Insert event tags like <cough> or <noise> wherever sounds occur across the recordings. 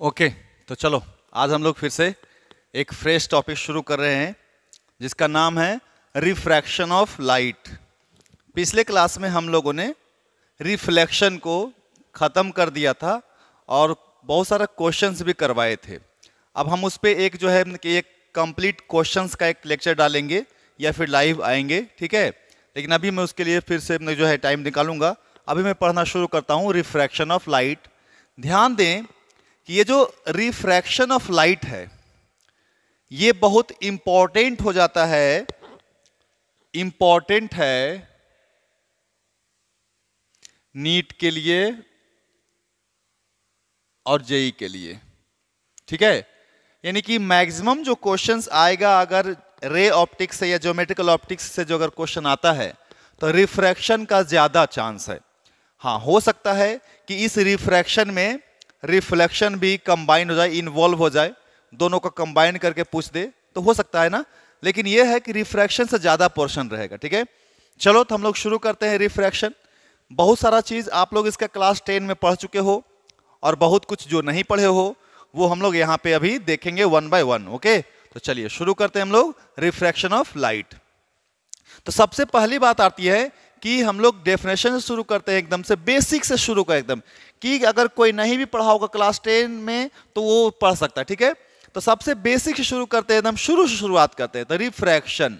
Okay okay, तो चलो आज हम लोग फिर से एक फ्रेश टॉपिक शुरू कर रहे हैं जिसका नाम है रिफ्रैक्शन ऑफ लाइट पिछले क्लास में हम लोगों ने रिफ्लेक्शन को ख़त्म कर दिया था और बहुत सारा क्वेश्चंस भी करवाए थे अब हम उस पर एक जो है कि एक कंप्लीट क्वेश्चंस का एक लेक्चर डालेंगे या फिर लाइव आएंगे ठीक है लेकिन अभी मैं उसके लिए फिर से जो है टाइम निकालूंगा अभी मैं पढ़ना शुरू करता हूँ रिफ्रैक्शन ऑफ लाइट ध्यान दें कि ये जो रिफ्रैक्शन ऑफ लाइट है ये बहुत इंपॉर्टेंट हो जाता है इंपॉर्टेंट है नीट के लिए और जेई के लिए ठीक है यानी कि मैक्सिमम जो क्वेश्चंस आएगा अगर रे ऑप्टिक्स से या ज्योमेट्रिकल ऑप्टिक्स से जो अगर क्वेश्चन आता है तो रिफ्रैक्शन का ज्यादा चांस है हाँ हो सकता है कि इस रिफ्रैक्शन में रिफ्लेक्शन भी कंबाइन हो जाए इन्वॉल्व हो जाए दोनों को कंबाइन करके पूछ दे तो हो सकता है ना लेकिन यह है कि रिफ्रैक्शन से ज़्यादा पोर्शन रहेगा ठीक है चलो तो हम लोग शुरू करते हैं रिफ्रैक्शन बहुत सारा चीज़ आप लोग इसका क्लास टेन में पढ़ चुके हो और बहुत कुछ जो नहीं पढ़े हो वो हम लोग यहाँ पे अभी देखेंगे वन बाय वन ओके तो चलिए शुरू करते हैं हम लोग रिफ्रैक्शन ऑफ लाइट तो सबसे पहली बात आती है कि हम लोग डेफिनेशन शुरू करते हैं एकदम से बेसिक से शुरू कर एकदम कि अगर कोई नहीं भी पढ़ा होगा क्लास टेन में तो वो पढ़ सकता है ठीक है तो सबसे बेसिक से शुरू करते हैं एकदम शुरू से शुरुआत करते हैं तो रिफ्रैक्शन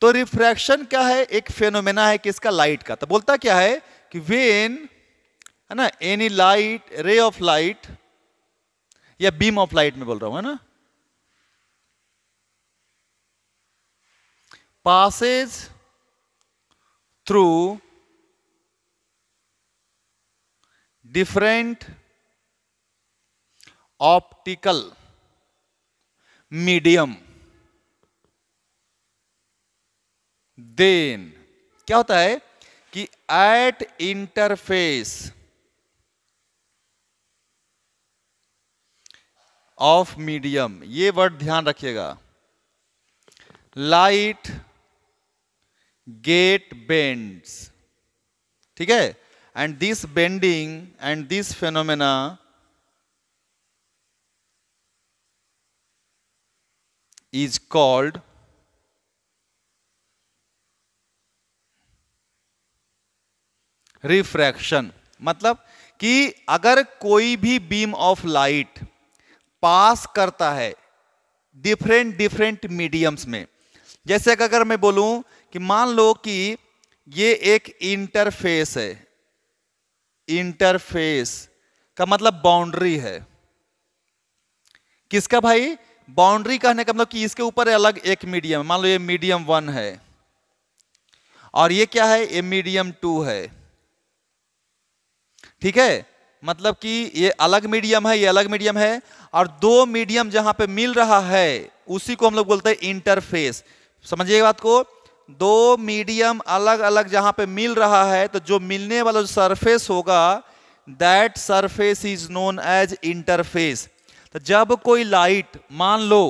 तो रिफ्रैक्शन क्या है एक फेनोमेना है किसका लाइट का तो बोलता क्या है कि वेन है ना any light ray of light या बीम ऑफ लाइट में बोल रहा हूं है ना passes through different optical medium then क्या होता है कि at interface of medium ये वर्ड ध्यान रखिएगा light gate bends ठीक है and this bending and this phenomena is called refraction मतलब कि अगर कोई भी बीम ऑफ लाइट पास करता है डिफरेंट डिफरेंट मीडियम्स में जैसे अगर मैं बोलूं कि मान लो कि ये एक इंटरफेस है इंटरफेस का मतलब बाउंड्री है किसका भाई बाउंड्री कहने का मतलब कि इसके ऊपर अलग एक मीडियम मान लो ये मीडियम वन है और ये क्या है ये मीडियम टू है ठीक है मतलब कि ये अलग मीडियम है ये अलग मीडियम है और दो मीडियम जहां पे मिल रहा है उसी को हम लोग बोलते हैं इंटरफेस समझिए बात को दो मीडियम अलग अलग जहाँ पे मिल रहा है तो जो मिलने वाला जो सरफेस होगा that surface is known as interface तो जब कोई लाइट मान लो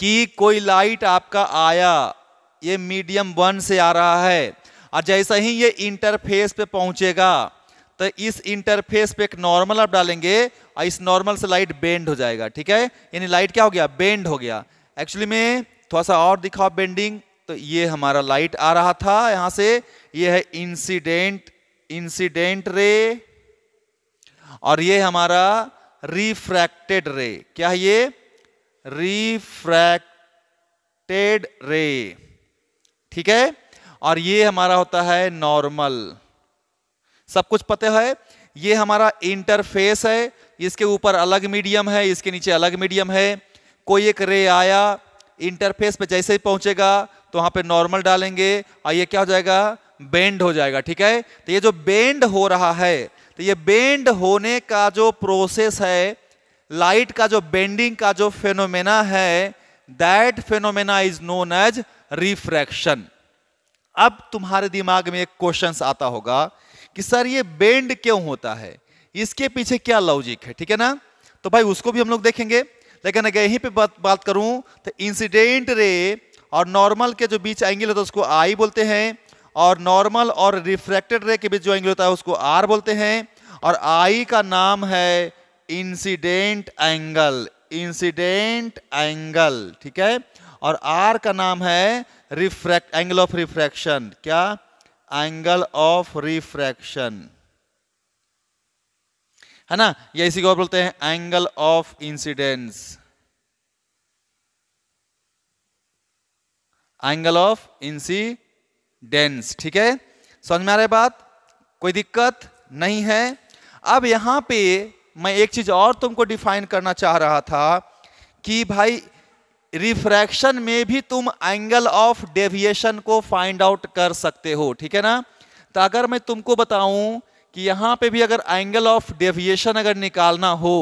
कि कोई लाइट आपका आया ये मीडियम वन से आ रहा है और जैसा ही ये इंटरफेस पे पहुंचेगा तो इस इंटरफेस पे एक नॉर्मल आप डालेंगे और इस नॉर्मल से लाइट बेंड हो जाएगा ठीक है यानी लाइट क्या हो गया बेंड हो गया एक्चुअली में थोड़ा सा और दिखाओ बेंडिंग तो ये हमारा लाइट आ रहा था यहां से ये है इंसिडेंट इंसिडेंट रे और ये हमारा रिफ्रैक्टेड रे क्या है ये रिफ्रैक्टेड रे ठीक है और ये हमारा होता है नॉर्मल सब कुछ पता है ये हमारा इंटरफेस है इसके ऊपर अलग मीडियम है इसके नीचे अलग मीडियम है कोई एक रे आया इंटरफेस पे जैसे ही पहुंचेगा तो वहां पे नॉर्मल डालेंगे और ये क्या हो जाएगा बेंड हो जाएगा ठीक है तो ये जो बेंड हो रहा है तो ये बेंड होने का जो प्रोसेस है लाइट का जो बेंडिंग का जो फेनोमेना है that phenomena is known as refraction अब तुम्हारे दिमाग में एक क्वेश्चन आता होगा कि सर ये बेंड क्यों होता है इसके पीछे क्या लॉजिक है ठीक है ना तो भाई उसको भी हम लोग देखेंगे लेकिन अगर यहीं पे बात बात करूं तो इंसिडेंट रे और नॉर्मल के जो बीच एंगल होता है उसको आई बोलते हैं और नॉर्मल और रिफ्रैक्टेड रे के बीच जो एंगल होता है उसको आर बोलते हैं और आई का नाम है इंसिडेंट एंगल इंसिडेंट एंगल ठीक है और आर का नाम है रिफ्रैक्ट एंगल ऑफ रिफ्रैक्शन क्या एंगल ऑफ रिफ्रैक्शन है ना ये इसी को बोलते हैं angle of incidence angle of incidence ठीक है समझ में आ रहा है बात कोई दिक्कत नहीं है अब यहां पे मैं एक चीज़ और तुमको डिफाइन करना चाह रहा था कि भाई रिफ्रैक्शन में भी तुम एंगल ऑफ डेविएशन को फाइंड आउट कर सकते हो ठीक है ना तो अगर मैं तुमको बताऊं कि यहां पे भी अगर एंगल ऑफ डेविएशन अगर निकालना हो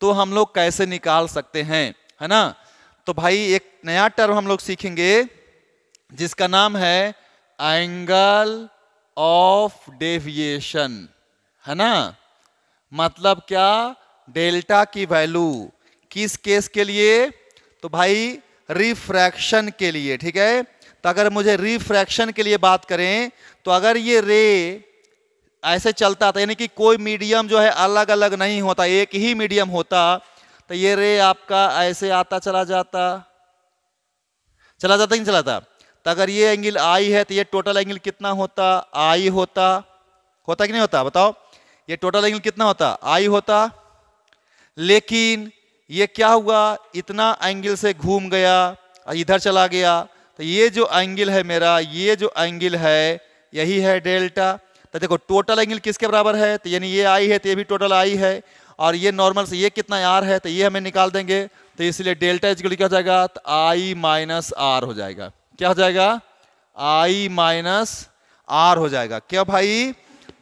तो हम लोग कैसे निकाल सकते हैं है ना तो भाई एक नया टर्म हम लोग सीखेंगे जिसका नाम है एंगल ऑफ डेविएशन है ना मतलब क्या डेल्टा की वैल्यू किस केस के लिए तो भाई रिफ्रैक्शन के लिए ठीक है तो अगर मुझे रिफ्रैक्शन के लिए बात करें तो अगर ये रे ऐसे चलता था यानी कि कोई मीडियम जो है अलग अलग नहीं होता एक ही मीडियम होता तो ये रे आपका ऐसे आता चला जाता चला जाता नहीं चलाता तो अगर ये एंगल आई है तो ये टोटल एंगल कितना होता आई होता होता कि नहीं होता बताओ ये टोटल एंगल कितना होता आई होता लेकिन ये क्या हुआ इतना एंगल से घूम गया इधर चला गया तो ये जो एंगल है मेरा ये जो एंगल है यही है डेल्टा तो देखो टोटल एंगल किसके बराबर है तो यानी ये आई है तो ये भी टोटल आई है और ये नॉर्मल से ये कितना आर है तो ये हमें निकाल देंगे तो इसलिए डेल्टा इज क्या हो जाएगा तो आई माइनस आर हो जाएगा क्या हो जाएगा आई माइनस आर हो जाएगा क्या भाई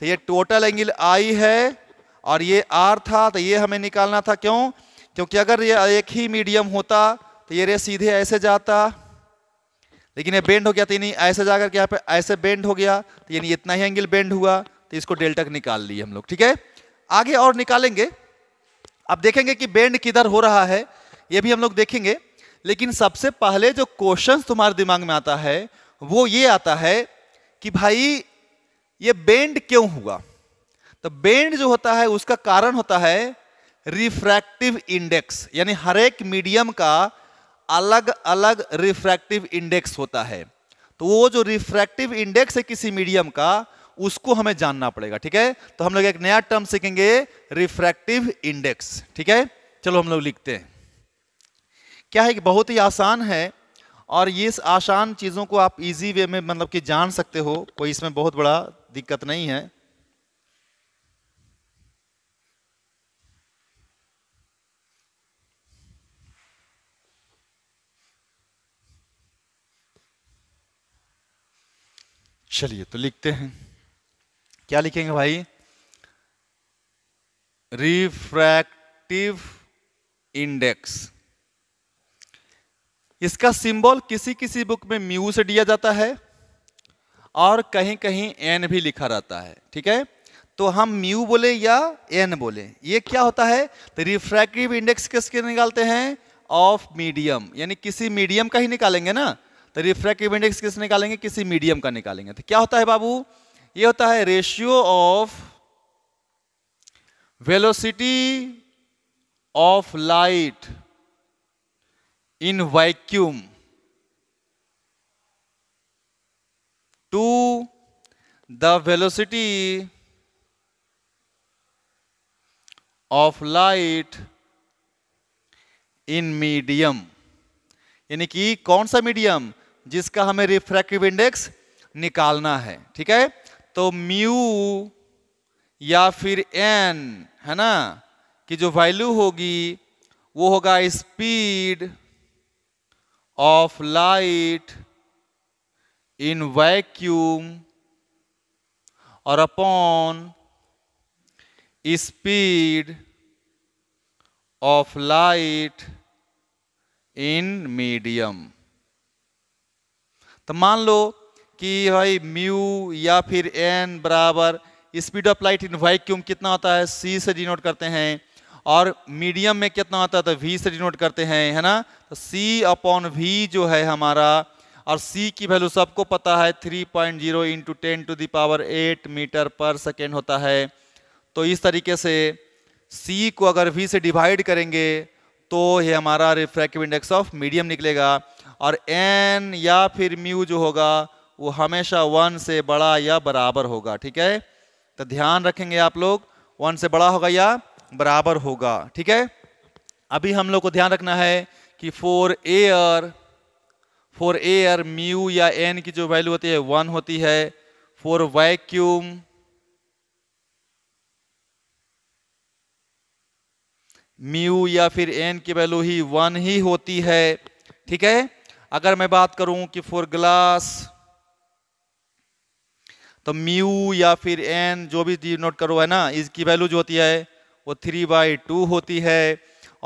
तो ये टोटल एंगल आई है और ये आर था तो ये हमें निकालना था क्यों क्योंकि अगर ये एक ही मीडियम होता तो ये रे सीधे ऐसे जाता लेकिन ये बेंड हो गया तो यानी ऐसे जाकर के यहाँ पे ऐसे बेंड हो गया तो यानी इतना ही एंगल बेंड हुआ तो इसको डेल्टा निकाल लिए हम लोग ठीक है आगे और निकालेंगे अब देखेंगे कि बेंड किधर हो रहा है ये भी हम लोग देखेंगे लेकिन सबसे पहले जो क्वेश्चन तुम्हारे दिमाग में आता है वो ये आता है कि भाई ये बेंड क्यों हुआ तो बेंड जो होता है उसका कारण होता है रिफ्रैक्टिव इंडेक्स यानी हर एक मीडियम का अलग अलग रिफ्रैक्टिव इंडेक्स होता है तो वो जो रिफ्रैक्टिव इंडेक्स है किसी मीडियम का उसको हमें जानना पड़ेगा ठीक है तो हम लोग एक नया टर्म सीखेंगे रिफ्रैक्टिव इंडेक्स ठीक है चलो हम लोग लिखते हैं क्या है कि बहुत ही आसान है और ये आसान चीज़ों को आप इजी वे में मतलब कि जान सकते हो कोई इसमें बहुत बड़ा दिक्कत नहीं है चलिए तो लिखते हैं क्या लिखेंगे भाई रिफ्रैक्टिव इंडेक्स इसका सिंबल किसी किसी बुक में म्यू से दिया जाता है और कहीं कहीं एन भी लिखा रहता है ठीक है तो हम म्यू बोले या एन बोले ये क्या होता है तो रिफ्रैक्टिव इंडेक्स किसके निकालते हैं ऑफ मीडियम यानी किसी मीडियम का ही निकालेंगे ना तो रिफ्रैक्टिव इंडेक्स किस निकालेंगे किसी मीडियम का निकालेंगे तो क्या होता है बाबू ये होता है ratio of velocity of light in vacuum to the velocity of light in medium यानी कि कौन सा मीडियम जिसका हमें रिफ्रैक्टिव इंडेक्स निकालना है ठीक है तो म्यू या फिर एन है ना कि जो वैल्यू होगी वो होगा speed of light in vacuum और upon speed of light in medium तो मान लो कि भाई म्यू या फिर एन बराबर speed of light in vacuum कितना होता है सी से डिनोट करते हैं और मीडियम में कितना होता है तो वी से डिनोट करते हैं है ना तो सी अपॉन वी जो है हमारा और सी की वैल्यू सबको पता है 3.0 point zero into ten to the power eight metre per second होता है तो इस तरीके से सी को अगर वी से डिवाइड करेंगे तो ये हमारा रिफ्रैक्टिव इंडेक्स ऑफ मीडियम निकलेगा और एन या फिर म्यू जो होगा वो हमेशा वन से बड़ा या बराबर होगा ठीक है तो ध्यान रखेंगे आप लोग वन से बड़ा होगा या बराबर होगा ठीक है अभी हम लोग को ध्यान रखना है कि for air for air mu या एन की जो वैल्यू होती है वन होती है फोर वैक्यूम म्यू या फिर एन की वैल्यू ही वन ही होती है ठीक है अगर मैं बात करूं कि फोर ग्लास तो म्यू या फिर एन जो भी डिनोट करो है ना इसकी वैल्यू जो होती है वो थ्री बाई टू होती है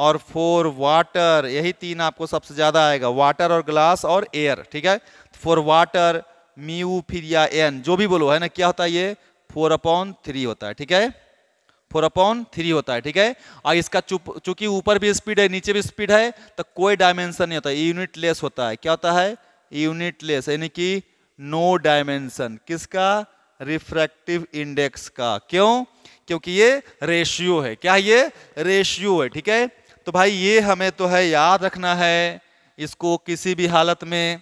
और फोर वाटर यही तीन आपको सबसे ज़्यादा आएगा वाटर और ग्लास और एयर ठीक है फोर वाटर म्यू फिर या एन जो भी बोलो है ना क्या होता है ये फोर अपॉन थ्री होता है ठीक है फोर अपॉन थ्री होता है ठीक है और इसका चुप चूंकि ऊपर भी स्पीड है नीचे भी स्पीड है तो कोई डायमेंशन नहीं होता यूनिटलेस होता है क्या होता है यूनिट लेस यानी कि नो डायमेंशन किसका रिफ्रैक्टिव इंडेक्स का क्यों क्योंकि ये रेशियो है क्या ये रेशियो है ठीक है तो भाई ये हमें तो है याद रखना है इसको किसी भी हालत में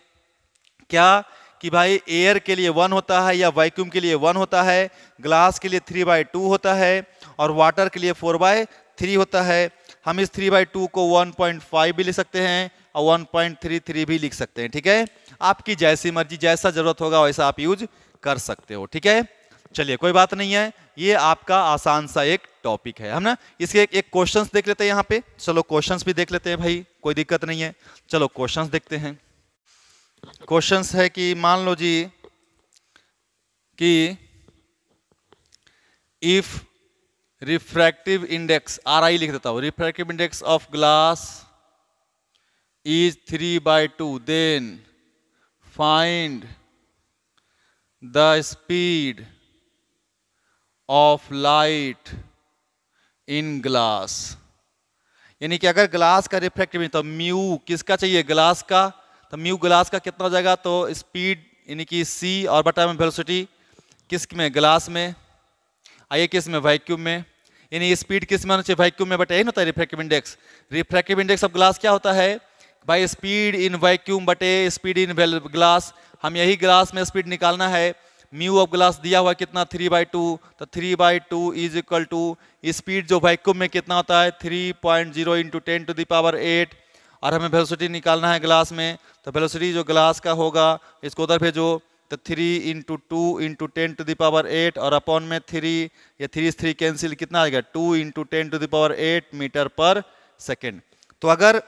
क्या कि भाई एयर के लिए वन होता है या वैक्यूम के लिए वन होता है ग्लास के लिए थ्री बाई टू होता है और वाटर के लिए फोर बाय थ्री होता है हम इस थ्री बाई टू को वन पॉइंट फाइव भी लिख सकते हैं और वन पॉइंट थ्री थ्री भी लिख सकते हैं ठीक है आपकी जैसी मर्जी जैसा जरूरत होगा वैसा आप यूज कर सकते हो ठीक है चलिए कोई बात नहीं है ये आपका आसान सा एक टॉपिक है हम ना इसके एक, एक क्वेश्चंस देख लेते हैं यहाँ पे चलो क्वेश्चंस भी देख लेते हैं भाई कोई दिक्कत नहीं है चलो क्वेश्चंस देखते हैं क्वेश्चंस है कि मान लो जी कि if refractive index R I लिख देता हूं refractive index of glass is three by two then find the speed of light in glass यानी कि अगर ग्लास का रिफ्लेक्टिव तो म्यू किसका चाहिए ग्लास का तो म्यू ग्लास का कितना हो जाएगा तो स्पीड यानी कि सी और बटा में वेलोसिटी किस में ग्लास में आइए किस में वैक्यूम में यानी स्पीड किस में होना चाहिए वैक्यूम में बट यही होता है refractive index refractive index of glass क्या होता है बाई स्पीड इन वैक्यूम बटे स्पीड इन ग्लास हम यही ग्लास में स्पीड निकालना है म्यू ऑफ ग्लास दिया हुआ कितना थ्री बाई टू तो three by two is equal to speed जो वैक्यूम में कितना होता है three point zero into ten to the power eight और हमें वेलोसिटी निकालना है ग्लास में तो वेलोसिटी जो ग्लास का होगा इसको उधर भेजो तो three into two into ten to the power eight और अपॉन में थ्री या थ्री थ्री कैंसिल कितना आएगा two into ten to the power eight metre per second तो अगर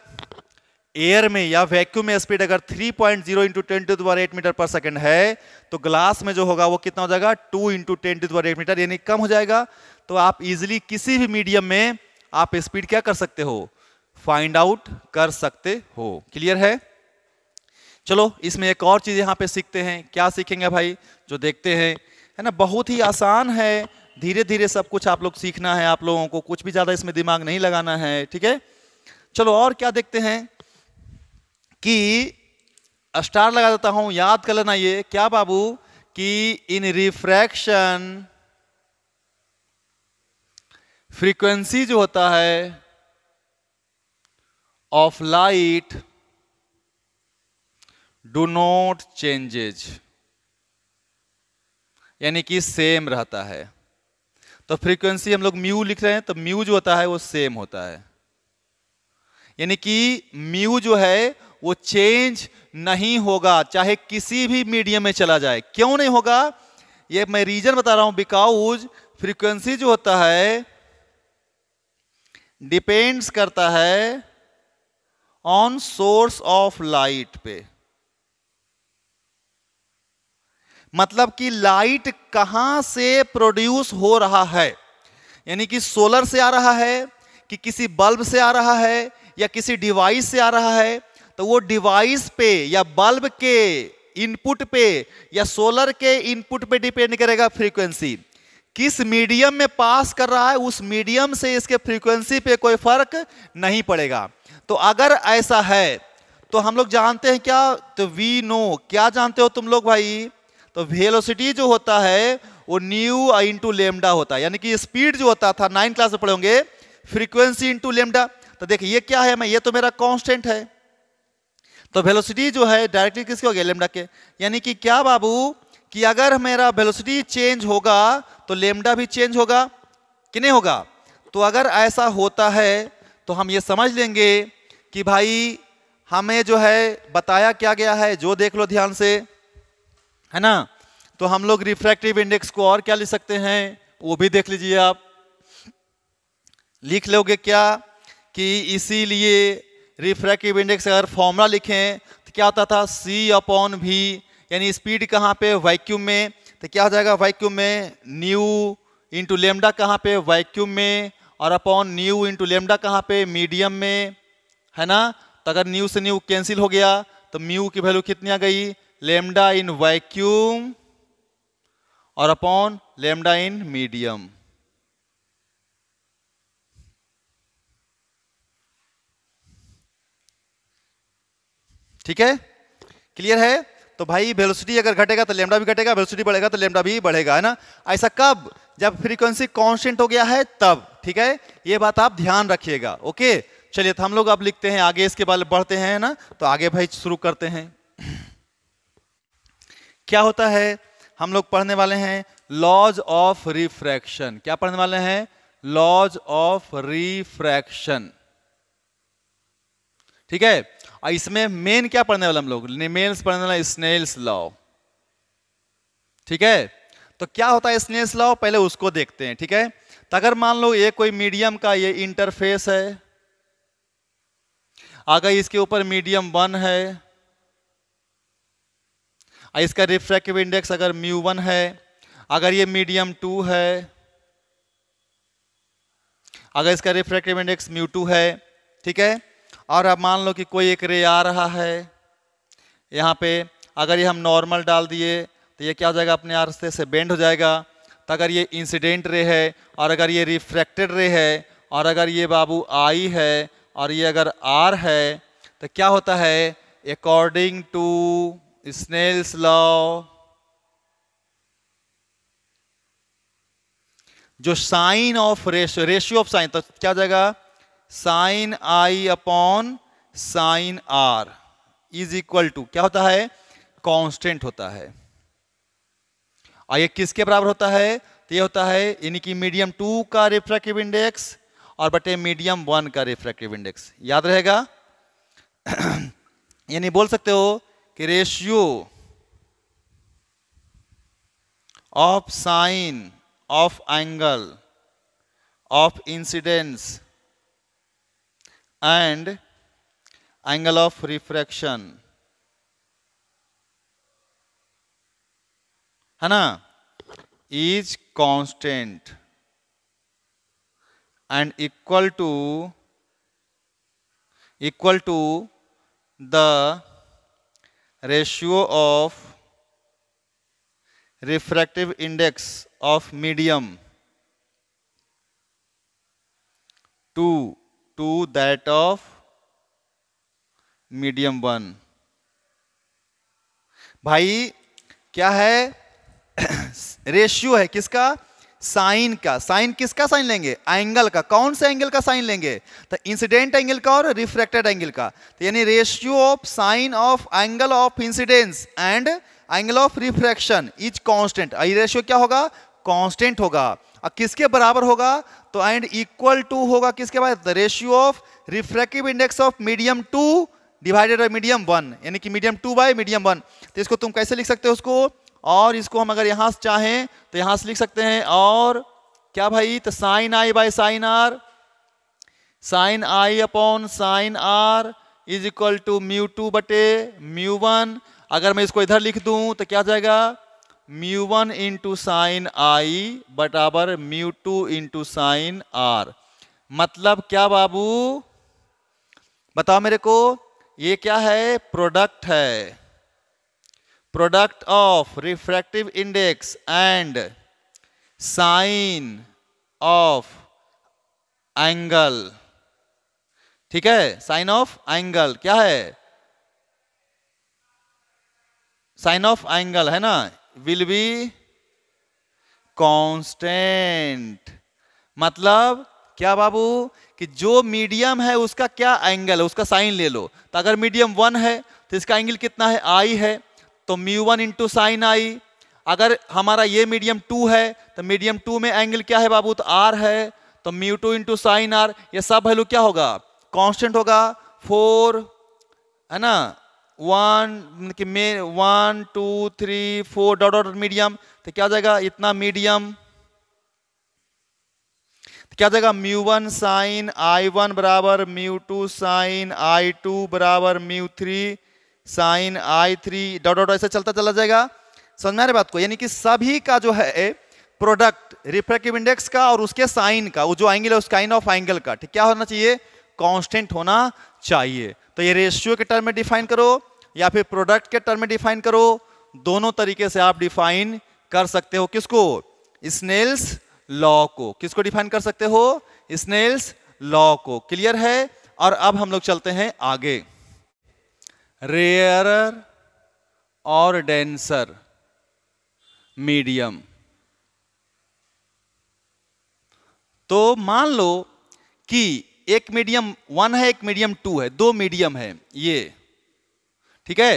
एयर में या वैक्यूम में स्पीड अगर 3.0 point zero into ten to द्वारा एट मीटर पर सेकंड है तो ग्लास में जो होगा वो कितना हो जाएगा 2 इंटू टेन टू द्वारा एट मीटर यानी कम हो जाएगा तो आप इजिली किसी भी मीडियम में आप स्पीड क्या कर सकते हो फाइंड आउट कर सकते हो क्लियर है चलो इसमें एक और चीज़ यहाँ पे सीखते हैं क्या सीखेंगे भाई जो देखते हैं है ना बहुत ही आसान है धीरे धीरे सब कुछ आप लोग सीखना है आप लोगों को कुछ भी ज़्यादा इसमें दिमाग नहीं लगाना है ठीक है चलो और क्या देखते हैं कि स्टार लगा देता हूं याद कर लेना ये क्या बाबू कि इन रिफ्रैक्शन फ्रीक्वेंसी जो होता है of light do not changes यानी कि सेम रहता है तो फ्रीक्वेंसी हम लोग म्यू लिख रहे हैं तो म्यू जो होता है वो सेम होता है यानी कि म्यू जो है वो चेंज नहीं होगा चाहे किसी भी मीडियम में चला जाए क्यों नहीं होगा ये मैं रीजन बता रहा हूं बिकाउज फ्रीक्वेंसी जो होता है डिपेंड्स करता है ऑन सोर्स ऑफ लाइट पे मतलब कि लाइट कहां से प्रोड्यूस हो रहा है यानी कि सोलर से आ रहा है कि किसी बल्ब से आ रहा है या किसी डिवाइस से आ रहा है तो वो डिवाइस पे या बल्ब के इनपुट पे या सोलर के इनपुट पे डिपेंड करेगा फ्रीक्वेंसी किस मीडियम में पास कर रहा है उस मीडियम से इसके फ्रीक्वेंसी पे कोई फर्क नहीं पड़ेगा तो अगर ऐसा है तो हम लोग जानते हैं क्या तो वी नो क्या जानते हो तुम लोग भाई तो वेलोसिटी जो होता है वो न्यू इंटू लेमडा होता है यानी कि स्पीड जो होता था नाइन क्लास में पढ़ोगे फ्रीक्वेंसी इंटू लेमडा तो देखिए ये क्या है मैं ये तो मेरा कांस्टेंट है तो वेलोसिटी जो है डायरेक्टली किसके हो गया लेमडा के यानी कि क्या बाबू कि अगर मेरा वेलोसिटी चेंज होगा तो लेमडा भी चेंज होगा कि नहीं होगा तो अगर ऐसा होता है तो हम ये समझ लेंगे कि भाई हमें जो है बताया क्या गया है जो देख लो ध्यान से है ना तो हम लोग रिफ्रैक्टिव इंडेक्स को और क्या लिख सकते हैं वो भी देख लीजिए आप लिख लोगे क्या कि इसीलिए रिफ्रैक्टिव इंडेक्स अगर फॉर्मूला लिखें तो क्या होता था सी अपॉन भी यानी स्पीड कहाँ पे वैक्यूम में तो क्या हो जाएगा वैक्यूम में न्यू इंटू लेमडा कहाँ पे वैक्यूम में और अपॉन न्यू इंटू लेमडा कहाँ पे मीडियम में है ना तो अगर न्यू से न्यू कैंसिल हो गया तो म्यू की वैल्यू कितनी आ गई लेमडा इन वैक्यूम और अपॉन लेमडा इन मीडियम ठीक है क्लियर है तो भाई वेलोसिटी अगर घटेगा तो लेमडा भी घटेगा वेलोसिटी बढ़ेगा तो लेमडा भी बढ़ेगा है ना ऐसा कब जब फ्रीक्वेंसी कॉन्स्टेंट हो गया है तब ठीक है ये बात आप ध्यान रखिएगा ओके चलिए तो हम लोग अब लिखते हैं आगे इसके बारे में बढ़ते हैं ना तो आगे भाई शुरू करते हैं <clears throat> क्या होता है हम लोग पढ़ने वाले हैं लॉज ऑफ रिफ्रैक्शन क्या पढ़ने वाले हैं लॉज ऑफ रिफ्रैक्शन ठीक है और इसमें मेन क्या पढ़ने वाला हम लोग मेन्स पढ़ने वाला स्नेल्स लॉ ठीक है तो क्या होता है स्नेल्स लॉ पहले उसको देखते हैं ठीक है तो अगर मान लो ये कोई मीडियम का ये इंटरफेस है अगर इसके ऊपर मीडियम वन है इसका रिफ्रैक्टिव इंडेक्स अगर म्यू वन है अगर ये मीडियम टू है अगर इसका रिफ्रैक्टिव इंडेक्स म्यू टू है ठीक है और अब मान लो कि कोई एक रे आ रहा है यहाँ पे अगर ये हम नॉर्मल डाल दिए तो ये क्या हो जाएगा अपने आरस्ते से बेंड हो जाएगा तो अगर ये इंसिडेंट रे है और अगर ये रिफ्रैक्टेड रे है और अगर ये बाबू आई है और ये अगर आर है तो क्या होता है अकॉर्डिंग टू स्नेल्स लॉ जो sine of ratio ratio of sine तो क्या हो जाएगा sine i upon sine r is equal to क्या होता है कांस्टेंट होता है और ये किसके बराबर होता है तो ये होता है यानी कि मीडियम टू का रिफ्रैक्टिव इंडेक्स और बटे मीडियम वन का रिफ्रैक्टिव इंडेक्स याद रहेगा <clears throat> यानी बोल सकते हो कि ratio of sine of angle of incidence and angle of refraction. hana, is constant and equal to equal to the ratio of refractive index of medium to to that of medium one भाई क्या है <clears throat> ratio है किसका sign का sign किसका sign लेंगे angle का कौन से एंगल का साइन लेंगे तो इंसिडेंट एंगल का और रिफ्रेक्टेड एंगल का तो यानी ratio of sine of angle of incidence and angle of refraction is constant i ratio क्या होगा कांस्टेंट होगा किसके बराबर होगा तो एंड इक्वल टू होगा किसके बाद the ratio of refractive index of medium two divided by medium one यानी कि medium two by medium one तो इसको तुम कैसे लिख सकते हो उसको और इसको हम अगर यहाँ से चाहें तो यहाँ से लिख सकते हैं और क्या भाई तो sine i by sine r sine i upon sine r is equal to mu two बटे म्यू वन अगर मैं इसको इधर लिख दूं तो क्या जाएगा mu one into sine i बराबर mu two into sine r मतलब क्या बाबू बताओ मेरे को ये क्या है प्रोडक्ट है product of refractive index and sine of angle ठीक है साइन ऑफ एंगल क्या है साइन ऑफ एंगल है ना विल बी कांस्टेंट मतलब क्या बाबू कि जो मीडियम है उसका क्या एंगल है उसका साइन ले लो तो अगर मीडियम वन है तो इसका एंगल कितना है आई है तो mu one into sine i अगर हमारा ये मीडियम टू है तो मीडियम टू में एंगल क्या है बाबू तो आर है तो mu two into sine r यह सब वैल्यू क्या होगा कांस्टेंट होगा फोर है ना वन कि मे one two three four dot dot medium तो क्या आ जाएगा इतना मीडियम तो क्या जाएगा mu one sine i one बराबर mu two sine i two बराबर mu three sine i three dot dot ऐसा चलता चला जाएगा समझ में आ रही बात को यानी कि सभी का जो है प्रोडक्ट रिफ्रेक्टिव इंडेक्स का और उसके साइन का वो जो एंगल है उस काइन ऑफ एंगल का ठीक क्या होना चाहिए कांस्टेंट होना चाहिए तो ये रेशियो के टर्म में डिफाइन करो या फिर प्रोडक्ट के टर्म में डिफाइन करो दोनों तरीके से आप डिफाइन कर सकते हो किसको स्नेल्स लॉ को किसको डिफाइन कर सकते हो स्नेल्स लॉ को क्लियर है और अब हम लोग चलते हैं आगे रेयर और डेंसर मीडियम तो मान लो कि एक मीडियम वन है एक मीडियम टू है दो मीडियम है ये ठीक है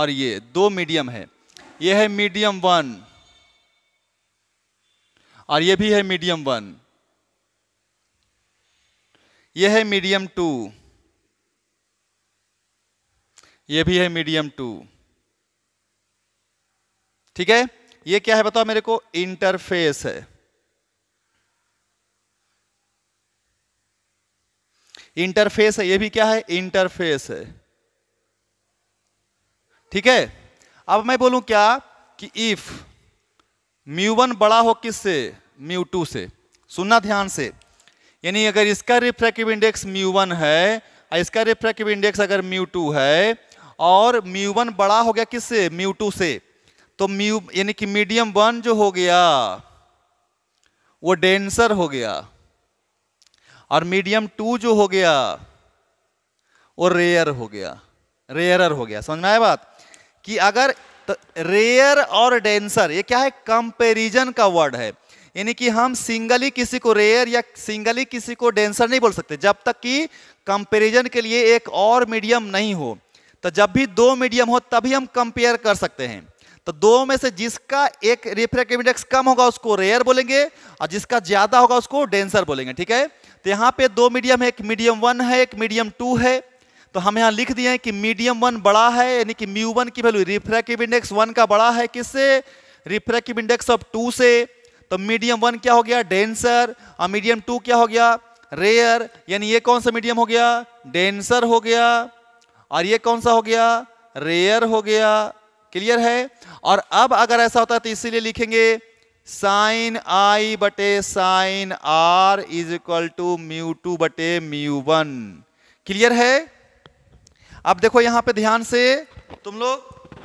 और ये दो मीडियम है ये है मीडियम वन और ये भी है मीडियम वन ये है मीडियम टू ये भी है मीडियम टू ठीक है ये क्या है बताओ मेरे को इंटरफेस है इंटरफेस है ये भी क्या है इंटरफेस है ठीक है अब मैं बोलूं क्या कि इफ म्यू वन बड़ा हो किससे म्यू टू से सुनना ध्यान से यानी अगर इसका रिफ्रैक्टिव इंडेक्स म्यू वन है इसका रिफ्रैक्टिव इंडेक्स अगर म्यू टू है और म्यू वन बड़ा हो गया किससे म्यू टू से तो म्यू यानी कि मीडियम वन जो हो गया वो डेंसर हो गया और मीडियम टू जो हो गया वो रेयर हो गया रेयरर हो गया समझ में आया बात कि अगर तो रेयर और डेंसर ये क्या है कंपेरिजन का वर्ड है यानी कि हम सिंगली किसी को रेयर या सिंगली किसी को डेंसर नहीं बोल सकते जब तक कि कंपेरिजन के लिए एक और मीडियम नहीं हो तो जब भी दो मीडियम हो तभी हम कंपेयर कर सकते हैं तो दो में से जिसका एक रिफ्रेक्टिव इंडेक्स कम होगा उसको रेयर बोलेंगे और जिसका ज्यादा होगा उसको डेंसर बोलेंगे ठीक है तो यहाँ पे दो मीडियम है एक मीडियम वन है एक मीडियम टू है तो हम यहाँ लिख दिए हैं कि मीडियम वन बड़ा है यानी कि म्यू वन की वैल्यू रिफ्रैक्टिव इंडेक्स वन का बड़ा है किससे रिफ्रैक्टिव इंडेक्स ऑफ टू से तो मीडियम वन क्या हो गया डेंसर और मीडियम टू क्या हो गया रेयर यानी ये कौन सा मीडियम हो गया डेंसर हो गया और ये कौन सा हो गया रेयर हो गया क्लियर है और अब अगर ऐसा होता है तो इसीलिए लिखेंगे साइन आई बटे sine r is equal to mu two बटे म्यू वन क्लियर है अब देखो यहां पे ध्यान से तुम लोग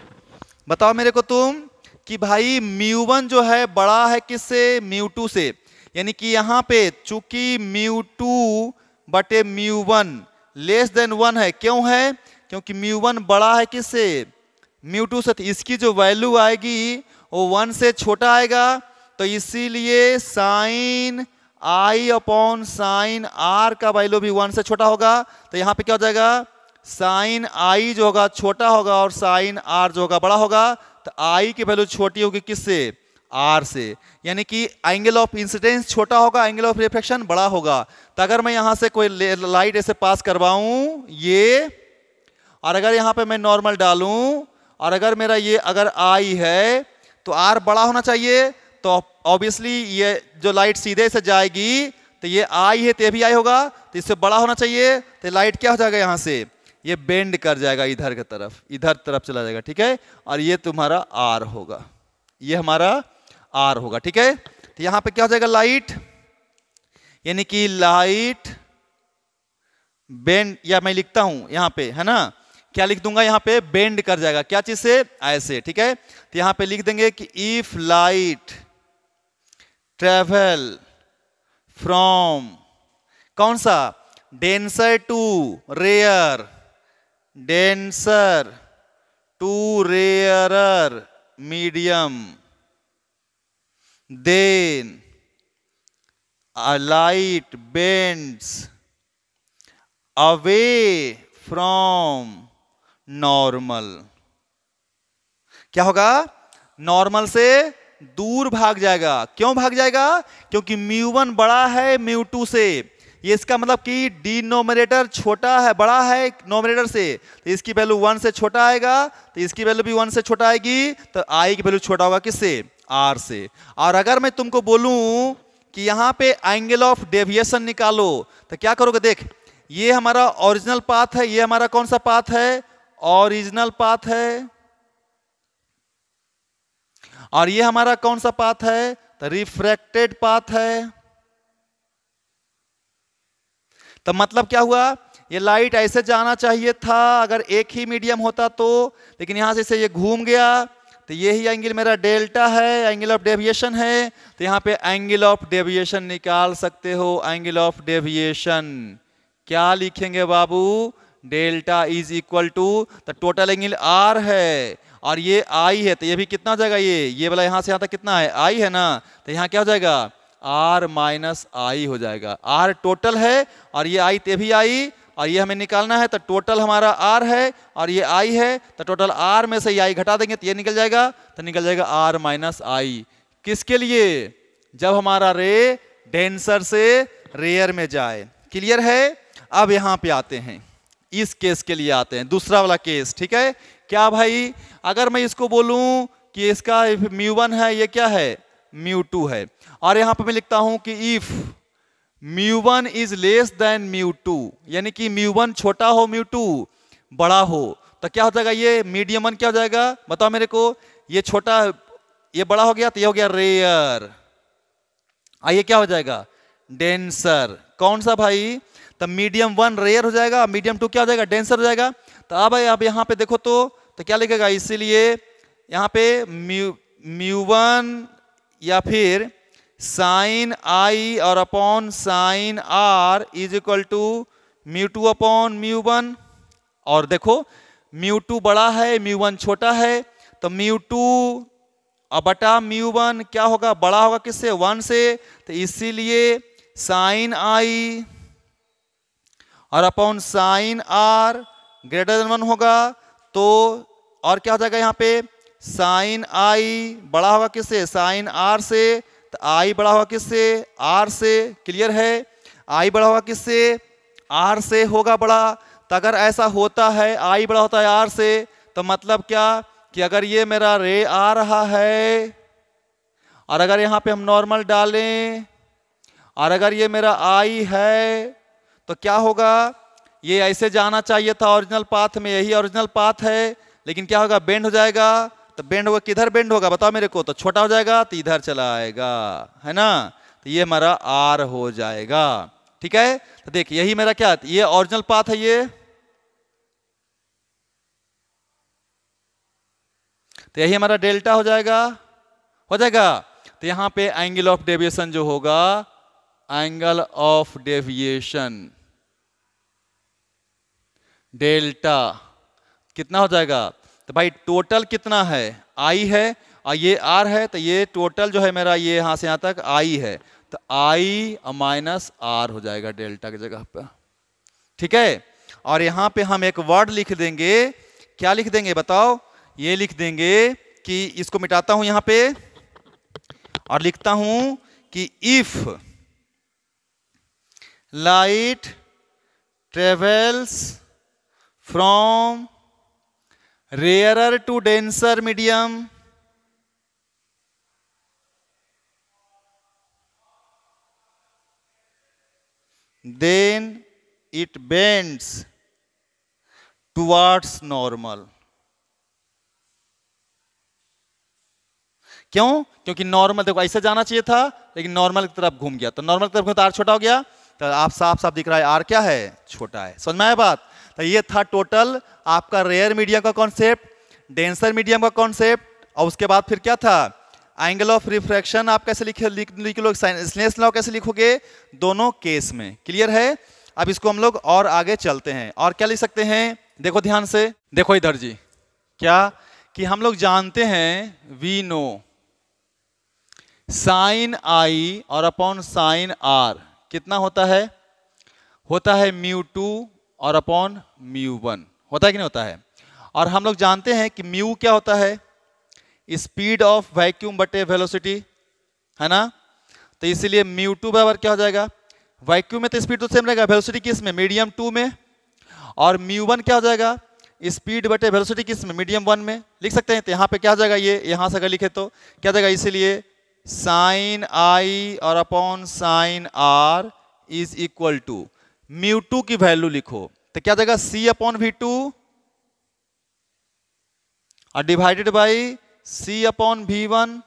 बताओ मेरे को तुम कि भाई म्यू वन जो है बड़ा है किससे म्यू टू से यानी कि यहां पे चूंकि म्यू टू बटे mu one less than one है क्यों है क्योंकि म्यू वन बड़ा है किससे म्यू टू से तो इसकी जो वैल्यू आएगी वो वन से छोटा आएगा तो इसीलिए sine i upon sine r का वैल्यू भी वन से छोटा होगा तो यहाँ पे क्या हो जाएगा साइन आई जो होगा छोटा होगा और साइन आर जो होगा बड़ा होगा तो आई की वैल्यू छोटी होगी किससे आर से यानी कि एंगल ऑफ इंसिडेंस छोटा होगा एंगल ऑफ रिफ्लेक्शन बड़ा होगा तो अगर मैं यहाँ से कोई लाइट ऐसे पास करवाऊँ ये और अगर यहाँ पे मैं नॉर्मल डालू और अगर मेरा ये अगर आई है तो आर बड़ा होना चाहिए तो ऑब्वियसली ये जो लाइट सीधे से जाएगी तो ये आई है तो भी आई होगा तो इससे बड़ा होना चाहिए तो लाइट क्या हो जाएगा यहाँ से ये बेंड कर जाएगा इधर की तरफ इधर तरफ चला जाएगा ठीक है और ये तुम्हारा आर होगा ये हमारा आर होगा ठीक है तो यहाँ पे क्या हो जाएगा लाइट यानी कि लाइट बेंड या मैं लिखता हूं यहाँ पे है ना क्या लिख दूंगा यहाँ पे बेंड कर जाएगा क्या चीज से ऐसे ठीक है तो यहाँ पे लिख देंगे कि इफ लाइट ट्रेवल फ्रॉम कौन सा denser to rarer denser to rarer medium then a bends away from normal क्या होगा नॉर्मल से दूर भाग जाएगा क्यों भाग जाएगा क्योंकि म्यू वन बड़ा है म्यू टू से ये इसका मतलब कि डिनोमिनेटर छोटा है बड़ा है नोमिनेटर से तो इसकी वैल्यू वन से छोटा आएगा तो इसकी वैल्यू भी वन से छोटा आएगी तो आई की वैल्यू छोटा होगा किससे आर से और अगर मैं तुमको बोलूं कि यहाँ पे एंगल ऑफ डेविएशन निकालो तो क्या करोगे देख ये हमारा ओरिजिनल पाथ है ये हमारा कौन सा पाथ है ओरिजिनल पाथ है और ये हमारा कौन सा पाथ है तो रिफ्रैक्टेड पाथ है तो मतलब क्या हुआ ये लाइट ऐसे जाना चाहिए था अगर एक ही मीडियम होता तो लेकिन यहां से इसे ये घूम गया तो यही एंगल मेरा डेल्टा है एंगल ऑफ डेविएशन है तो यहाँ पे एंगल ऑफ डेविएशन निकाल सकते हो एंगल ऑफ डेविएशन क्या लिखेंगे बाबू delta is equal to the total angle r है और ये आई है तो ये भी कितना हो जाएगा ये ये वाला यहाँ से यहाँ तक कितना है आई है ना तो यहाँ क्या हो जाएगा आर माइनस आई हो जाएगा आर टोटल है और ये आई ते भी आई और ये हमें निकालना है तो टोटल हमारा आर है और ये आई है तो टोटल आर में से ये आई घटा देंगे तो ये निकल जाएगा तो निकल जाएगा आर माइनस आई किसके लिए जब हमारा रे डेंसर से रेयर में जाए क्लियर है अब यहाँ पे आते हैं इस केस के लिए आते हैं दूसरा वाला केस ठीक है क्या भाई अगर मैं इसको बोलूं कि इसका म्यू वन है ये क्या है म्यू टू है और यहां पे मैं लिखता हूं कि if mu one is less than mu two यानी कि म्यू वन छोटा हो म्यू टू बड़ा हो तो क्या हो जाएगा ये मीडियम वन क्या हो जाएगा बताओ मेरे को ये छोटा ये बड़ा हो गया तो ये हो गया रेयर आइए क्या हो जाएगा डेंसर कौन सा भाई तो मीडियम वन रेयर हो जाएगा मीडियम टू क्या हो जाएगा डेंसर हो जाएगा तो अब अब यहाँ पे देखो तो तो क्या लिखेगा इसीलिए यहाँ पे म्यू म्यूवन या फिर साइन आई और upon sine r is equal to mu two upon mu one और देखो म्यू टू बड़ा है म्यू वन छोटा है तो म्यू टू बटा म्यू वन क्या होगा बड़ा होगा किससे वन से तो इसीलिए साइन आई और upon sine r greater than one होगा तो और क्या हो जाएगा यहाँ पे साइन आई बड़ा होगा किससे साइन आर से तो आई बड़ा हुआ किससे आर से क्लियर है आई बड़ा होगा किससे आर से होगा बड़ा तो अगर ऐसा होता है आई बड़ा होता है आर से तो मतलब क्या कि अगर ये मेरा रे आ रहा है और अगर यहाँ पे हम नॉर्मल डालें और अगर ये मेरा आई है तो क्या होगा ये ऐसे जाना चाहिए था ओरिजिनल पाथ में यही ओरिजिनल पाथ है लेकिन क्या होगा बेंड हो जाएगा तो बेंड होगा किधर बेंड होगा बताओ मेरे को तो छोटा हो जाएगा तो इधर चला आएगा है ना तो ये हमारा आर हो जाएगा ठीक है तो देख यही मेरा क्या ये ओरिजिनल पाथ है ये तो यही हमारा डेल्टा हो जाएगा हो जाएगा तो यहाँ पे एंगल ऑफ डेविएशन जो होगा एंगल ऑफ डेविएशन डेल्टा कितना हो जाएगा तो भाई टोटल कितना है आई है और ये आर है तो ये टोटल जो है मेरा ये यहाँ से यहाँ तक आई है तो आई माइनस आर हो जाएगा डेल्टा की जगह पर ठीक है और यहाँ पे हम एक वर्ड लिख देंगे क्या लिख देंगे बताओ ये लिख देंगे कि इसको मिटाता हूँ यहाँ पे और लिखता हूँ कि if light travels from rarer to denser medium then it bends towards normal क्यों क्योंकि नॉर्मल देखो ऐसा जाना चाहिए था लेकिन नॉर्मल की तरफ घूम गया तो नॉर्मल की तरफ घूम तो आर छोटा हो गया तो आप साफ साफ दिख रहा है आर क्या है छोटा है समझ में आया बात तो ये था टोटल आपका रेयर मीडियम का कॉन्सेप्ट डेंसर मीडियम का कॉन्सेप्ट और उसके बाद फिर क्या था एंगल ऑफ रिफ्रैक्शन आप कैसे लिखे लिख लोग स्नेस लॉ कैसे लिखोगे दोनों केस में क्लियर है अब इसको हम लोग और आगे चलते हैं और क्या लिख सकते हैं देखो ध्यान से देखो इधर जी क्या कि हम लोग जानते हैं वी नो साइन आई और अपॉन साइन आर कितना होता है होता है म्यू टू और अपॉन म्यू वन होता है कि नहीं होता है और हम लोग जानते हैं कि म्यू क्या होता है स्पीड ऑफ वैक्यूम बटे वेलोसिटी है ना तो इसीलिए म्यू टू बराबर क्या हो जाएगा वैक्यूम में तो स्पीड तो सेम रहेगा वेलोसिटी किस में मीडियम टू में और म्यू वन क्या हो जाएगा स्पीड बटे वेलोसिटी किस में मीडियम वन में लिख सकते हैं तो यहाँ पे क्या हो जाएगा ये यहाँ से अगर लिखे तो क्या जाएगा इसीलिए साइन आई और upon sine r is equal to mu two की वैल्यू लिखो तो क्या जाएगा सी अपॉन वी टू और divided by c upon v one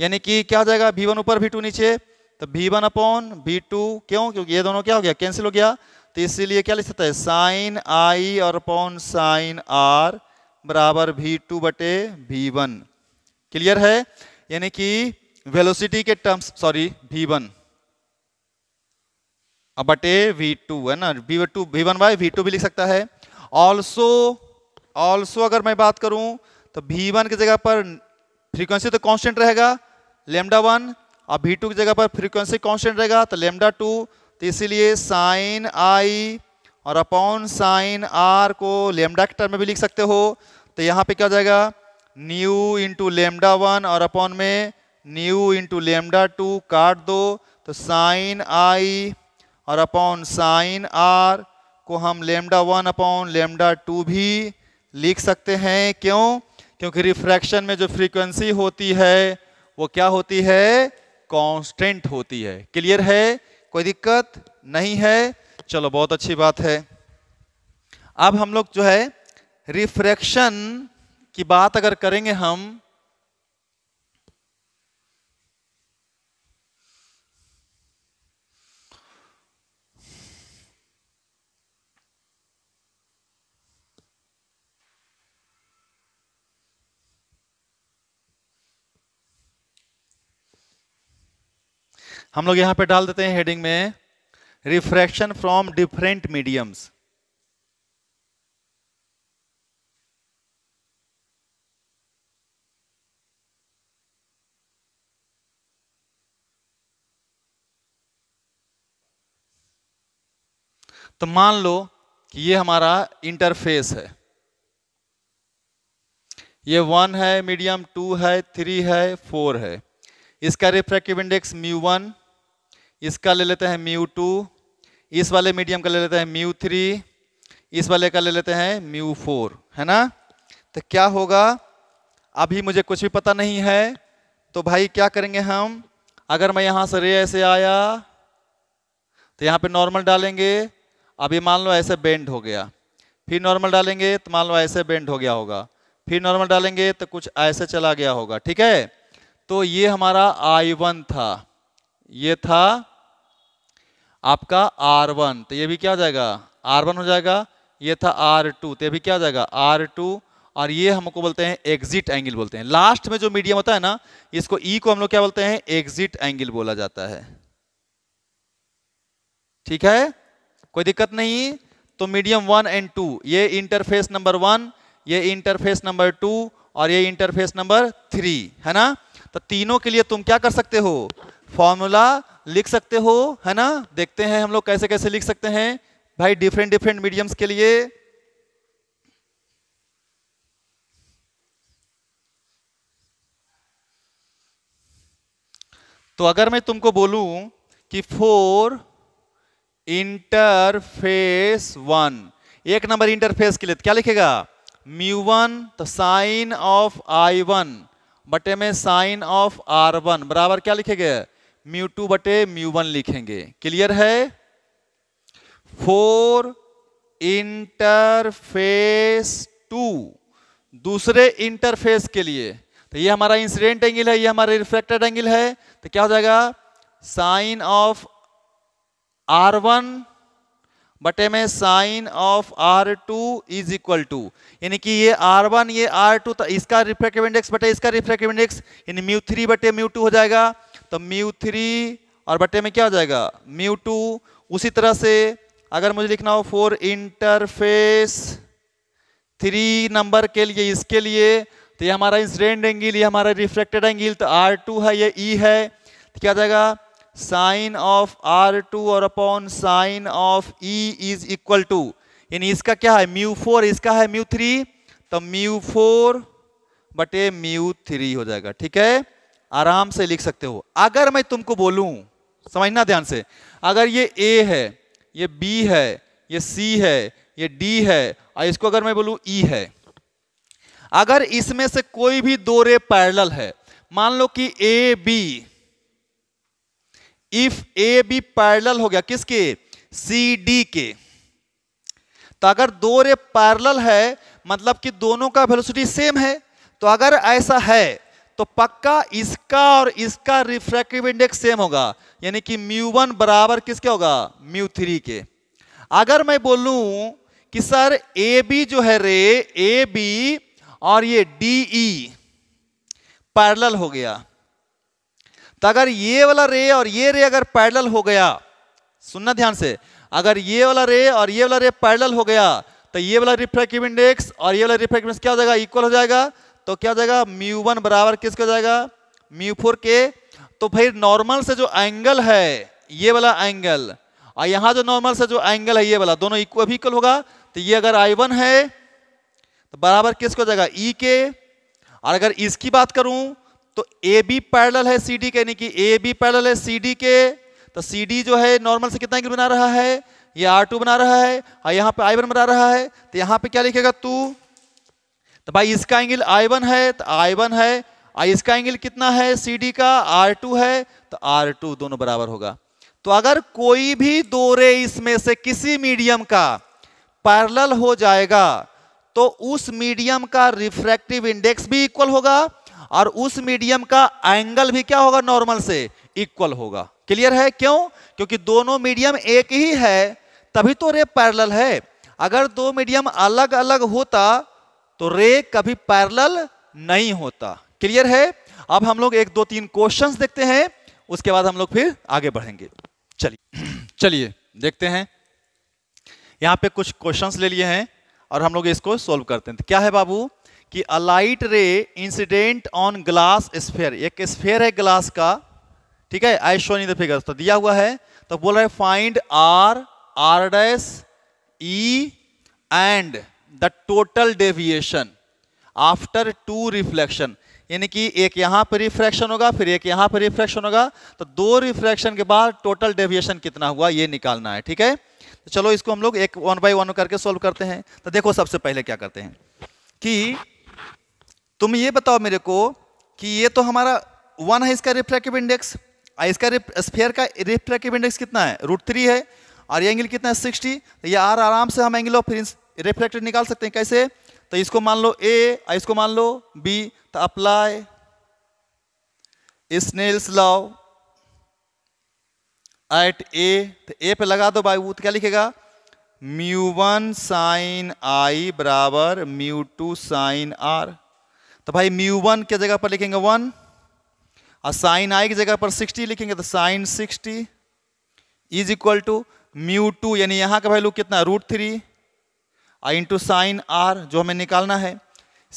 यानी कि क्या जाएगा वी वन ऊपर वी टू नीचे तो v one upon v two क्यों क्योंकि ये दोनों क्या हो गया कैंसिल हो गया तो इसीलिए क्या लिख सकते हैं साइन आई और अपॉन साइन आर बराबर वी टू बटे वी वन क्लियर है यानी कि वेलोसिटी के टर्म्स सॉरी वी वन बटे वी टू है ना v two v one by v two भी लिख सकता है ऑल्सो ऑल्सो अगर मैं बात करूं तो वी वन की जगह पर फ्रीक्वेंसी तो कांस्टेंट रहेगा लेमडा वन और वी टू की जगह पर फ्रीक्वेंसी कांस्टेंट रहेगा तो लेमडा टू तो इसीलिए साइन आई और अपॉन साइन आर को लेमडा के टर्म में भी लिख सकते हो तो यहाँ पे क्या हो जाएगा न्यू इंटू लेमडा वन और अपॉन में न्यू इंटू लेमडा टू काट दो तो साइन आई और अपॉन साइन आर को हम lambda one upon lambda two भी लिख सकते हैं क्यों क्योंकि रिफ्रैक्शन में जो फ्रीक्वेंसी होती है वो क्या होती है कांस्टेंट होती है क्लियर है कोई दिक्कत नहीं है चलो बहुत अच्छी बात है अब हम लोग जो है रिफ्रैक्शन की बात अगर करेंगे हम हम लोग यहां पे डाल देते हैं हेडिंग में रिफ्रैक्शन फ्रॉम डिफरेंट मीडियम्स तो मान लो कि ये हमारा इंटरफेस है ये वन है मीडियम टू है थ्री है फोर है इसका रिफ्रैक्टिव इंडेक्स म्यू वन इसका ले लेते हैं म्यू टू इस वाले मीडियम का ले लेते हैं म्यू थ्री इस वाले का ले लेते हैं म्यू फोर है ना तो क्या होगा अभी मुझे कुछ भी पता नहीं है तो भाई क्या करेंगे हम अगर मैं यहाँ से रे ऐसे आया तो यहाँ पे नॉर्मल डालेंगे अभी मान लो ऐसे बेंड हो गया फिर नॉर्मल डालेंगे तो मान लो ऐसे बेंड हो गया होगा फिर नॉर्मल डालेंगे तो कुछ ऐसे चला गया होगा ठीक है तो ये हमारा आई वन था ये था आपका आर वन तो ये भी क्या हो जाएगा आर वन हो जाएगा ये था आर टू तो ये भी क्या हो जाएगा आर टू और ये हमको बोलते हैं एग्जिट एंगल बोलते हैं लास्ट में जो मीडियम होता है ना इसको ई e को हम लोग क्या बोलते हैं एग्जिट एंगल बोला जाता है ठीक है कोई दिक्कत नहीं तो मीडियम वन एंड टू ये इंटरफेस नंबर वन ये इंटरफेस नंबर टू और ये इंटरफेस नंबर थ्री है ना तो तीनों के लिए तुम क्या कर सकते हो फॉर्मूला लिख सकते हो है ना देखते हैं हम लोग कैसे कैसे लिख सकते हैं भाई डिफरेंट डिफरेंट मीडियम्स के लिए तो अगर मैं तुमको बोलूं कि फोर इंटरफेस वन एक नंबर इंटरफेस के लिए तो क्या लिखेगा म्यू वन तो साइन ऑफ आई वन बटे में साइन ऑफ आर वन बराबर क्या लिखेंगे म्यू टू बटे म्यू वन लिखेंगे क्लियर है फोर इंटरफेस टू दूसरे इंटरफेस के लिए तो ये हमारा इंसिडेंट एंगल है ये हमारा रिफ्लेक्टेड एंगल है तो क्या हो जाएगा साइन ऑफ आर वन बटे में sine of r two is equal to यानी कि ये आर वन ये आर टू तो इसका रिफ्रैक्टिव इंडेक्स बटे इसका रिफ्रैक्टिव इंडेक्स यानी म्यू थ्री बटे म्यू टू हो जाएगा तो म्यू थ्री और बटे में क्या हो जाएगा म्यू टू उसी तरह से अगर मुझे लिखना हो फोर इंटरफेस थ्री नंबर के लिए इसके लिए तो ये हमारा इंसिडेंट एंगल ये हमारा रिफ्रैक्टेड एंगल तो आर टू है ये ई e है तो क्या जाएगा साइन ऑफ आर टू और upon sine of e is equal to यानी इसका क्या है म्यू फोर इसका है म्यू थ्री तो म्यू फोर बटे म्यू थ्री हो जाएगा ठीक है आराम से लिख सकते हो अगर मैं तुमको बोलूं समझना ध्यान से अगर ये ए है ये बी है ये सी है ये डी है और इसको अगर मैं बोलूं ई e है अगर इसमें से कोई भी दो रे पैरेलल है मान लो कि A B if A B parallel हो गया किसके सी डी के तो अगर दो रे पैरल है मतलब कि दोनों का वेलोसिटी सेम है तो अगर ऐसा है तो पक्का इसका और इसका रिफ्रैक्टिव इंडेक्स सेम होगा यानी कि म्यू वन बराबर किसके होगा म्यू थ्री के अगर मैं बोलूं कि सर ए बी जो है रे ए बी और ये डी ई पैरल हो गया तो अगर ये वाला रे और ये रे अगर पैरेलल हो गया सुनना ध्यान से अगर ये वाला रे और ये वाला रे पैरेलल हो गया तो ये वाला रिफ्रैक्टिव इंडेक्स और ये वाला रिफ्रैक्टिव इंडेक्स क्या हो जाएगा इक्वल हो जाएगा तो क्या हो जाएगा म्यू वन बराबर किसके हो जाएगा म्यू फोर के तो फिर नॉर्मल से जो एंगल है ये वाला एंगल और यहाँ जो नॉर्मल से जो एंगल है ये वाला दोनों इक्वल इक्वल होगा तो ये अगर आई वन है तो बराबर किसके हो जाएगा ई e के और अगर इसकी बात करूं तो ए बी पैरल है सी डी के यानी कि ए बी पैरल है सी डी के तो सी डी जो है नॉर्मल से कितना एंगल बना रहा है ये आर टू बना रहा है और यहाँ पे आई वन बना रहा है तो यहाँ पे क्या लिखेगा तू तो भाई इसका एंगल आई वन है तो आई वन है और इसका एंगल कितना है सी डी का आर टू है तो आर टू दोनों बराबर होगा तो अगर कोई भी दो रे इसमें से किसी मीडियम का पैरल हो जाएगा तो उस मीडियम का रिफ्रैक्टिव इंडेक्स भी इक्वल होगा और उस मीडियम का एंगल भी क्या होगा नॉर्मल से इक्वल होगा क्लियर है क्यों क्योंकि दोनों मीडियम एक ही है तभी तो रे पैरल है अगर दो मीडियम अलग अलग होता तो रे कभी पैरल नहीं होता क्लियर है अब हम लोग एक दो तीन क्वेश्चन देखते हैं उसके बाद हम लोग फिर आगे बढ़ेंगे चलिए <clears throat> चलिए देखते हैं यहां पे कुछ क्वेश्चंस ले लिए हैं और हम लोग इसको सॉल्व करते हैं क्या है बाबू कि a light ray incident on glass sphere एक स्फेयर है ग्लास का ठीक है I show in the figure तो दिया हुआ है तो बोल रहा है find r r dash e and the total deviation after two reflection यानी कि एक यहां पर रिफ्रैक्शन होगा फिर एक यहां पर रिफ्रैक्शन होगा तो दो रिफ्रैक्शन के बाद टोटल डेविएशन कितना हुआ ये निकालना है ठीक है तो चलो इसको हम लोग एक वन बाई वन करके सॉल्व करते हैं तो देखो सबसे पहले क्या करते हैं कि तुम ये बताओ मेरे को कि ये तो हमारा वन है इसका रिफ्रैक्टिव इंडेक्स इसका स्फेयर का रिफ्रैक्टिव इंडेक्स कितना है रूट थ्री है और ये एंगल कितना है सिक्सटी तो ये आर आराम से हम एंगल ऑफ रिफ्रैक्टेड निकाल सकते हैं कैसे तो इसको मान लो ए और इसको मान लो बी तो apply Snell's law at A तो ए पे लगा दो भाई वो तो क्या लिखेगा म्यू वन साइन आई बराबर म्यू टू साइन आर तो भाई म्यू वन के जगह पर लिखेंगे वन और साइन आई की जगह पर सिक्सटी लिखेंगे तो sine sixty is equal to mu two यानी यहाँ का वैल्यू कितना रूट थ्री और इंटू साइन आर जो हमें निकालना है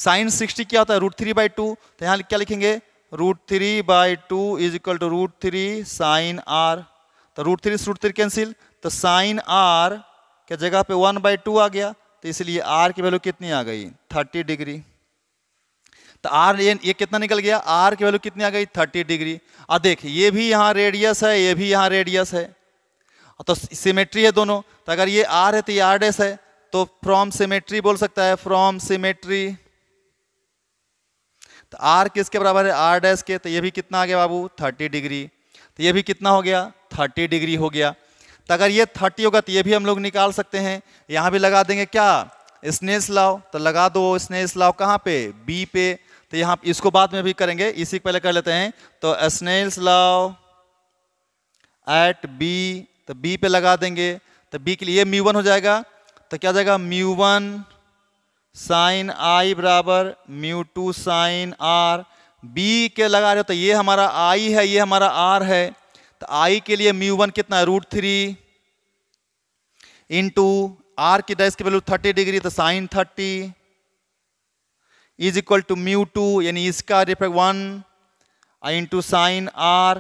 साइन सिक्सटी क्या होता है रूट थ्री बाई टू तो यहाँ क्या लिखेंगे root three by two is equal to root three sine are तो root three root three cancel तो साइन आर के जगह पे वन बाई टू आ गया तो इसलिए आर की वैल्यू कितनी आ गई थर्टी डिग्री तो आर ये, ये कितना निकल गया आर की वैल्यू कितनी आ गई थर्टी डिग्री और देख ये भी यहाँ रेडियस है ये भी यहाँ रेडियस है तो सिमेट्री है दोनों तो अगर ये आर है तो ये आर डेस है तो फ्रॉम सिमेट्री बोल सकता है फ्रॉम सिमेट्री तो आर किसके बराबर है आर डैश के तो ये भी कितना आ गया बाबू थर्टी डिग्री तो ये भी कितना हो गया थर्टी डिग्री हो गया तो अगर ये थर्टी होगा तो ये भी हम लोग निकाल सकते हैं यहाँ भी लगा देंगे क्या स्नेस लाओ तो लगा दो स्नेस लाओ कहाँ पे बी पे तो यहां इसको बाद में भी करेंगे इसी पहले कर लेते हैं तो स्नेल्स लॉ एट बी तो बी पे लगा देंगे तो बी के लिए म्यू वन हो जाएगा तो क्या जाएगा म्यू वन साइन आई बराबर mu two sine r B के लगा रहे हो तो ये हमारा आई है ये हमारा आर है तो आई के लिए म्यू वन कितना root three into r की डैश की वैल्यू थर्टी डिग्री तो sine thirty is equal to mu two यानी इसका reflect one i into sine r